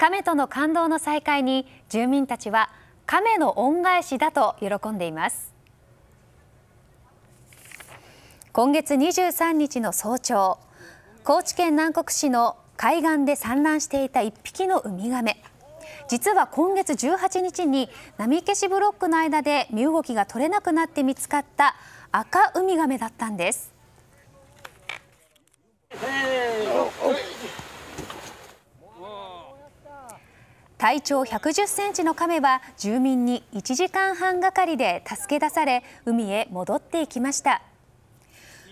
亀との感動の再会に住民たちは亀の恩返しだと喜んでいます今月23日の早朝高知県南国市の海岸で産卵していた1匹のウミガメ実は今月18日に波消しブロックの間で身動きが取れなくなって見つかった赤ウミガメだったんです体長110センチの亀は住民に1時間半がかりで助け出され海へ戻っていきました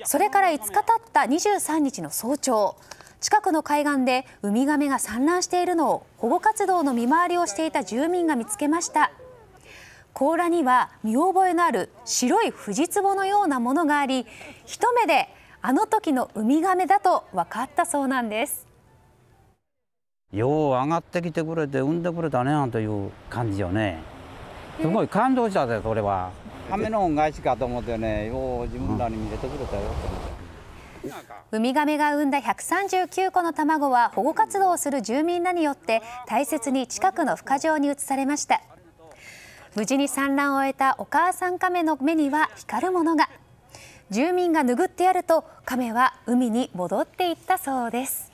それから5日経った23日の早朝近くの海岸でウミガメが産卵しているのを保護活動の見回りをしていた住民が見つけました甲羅には見覚えのある白い藤壺のようなものがあり一目であの時のウミガメだと分かったそうなんですよう上がってきてくれて産んでくれたねなんていう感じよねすごい感動したぜそれは雨の恩返しかと思ってねよう自分らに見せてくれたようん、ウミガメが産んだ139個の卵は保護活動をする住民らによって大切に近くの孵化場に移されました無事に産卵を終えたお母さんカメの目には光るものが住民が拭ってやるとカメは海に戻っていったそうです